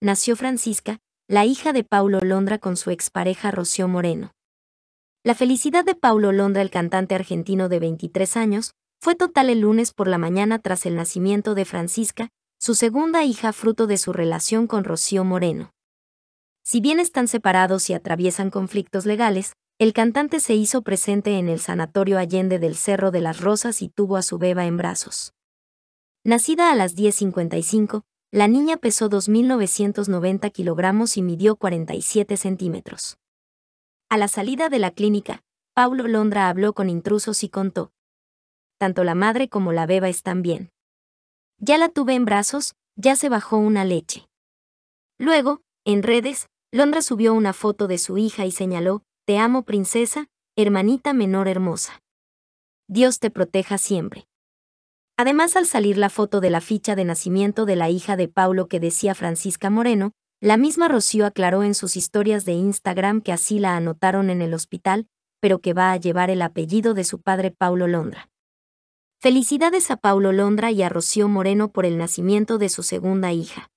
nació Francisca, la hija de Paulo Londra con su expareja Rocío Moreno. La felicidad de Paulo Londra, el cantante argentino de 23 años, fue total el lunes por la mañana tras el nacimiento de Francisca, su segunda hija fruto de su relación con Rocío Moreno. Si bien están separados y atraviesan conflictos legales, el cantante se hizo presente en el Sanatorio Allende del Cerro de las Rosas y tuvo a su beba en brazos. Nacida a las 10.55, la niña pesó 2.990 kilogramos y midió 47 centímetros. A la salida de la clínica, Paulo Londra habló con intrusos y contó. Tanto la madre como la beba están bien. Ya la tuve en brazos, ya se bajó una leche. Luego, en redes, Londra subió una foto de su hija y señaló, Te amo princesa, hermanita menor hermosa. Dios te proteja siempre. Además, al salir la foto de la ficha de nacimiento de la hija de Paulo que decía Francisca Moreno, la misma Rocío aclaró en sus historias de Instagram que así la anotaron en el hospital, pero que va a llevar el apellido de su padre Paulo Londra. Felicidades a Paulo Londra y a Rocío Moreno por el nacimiento de su segunda hija.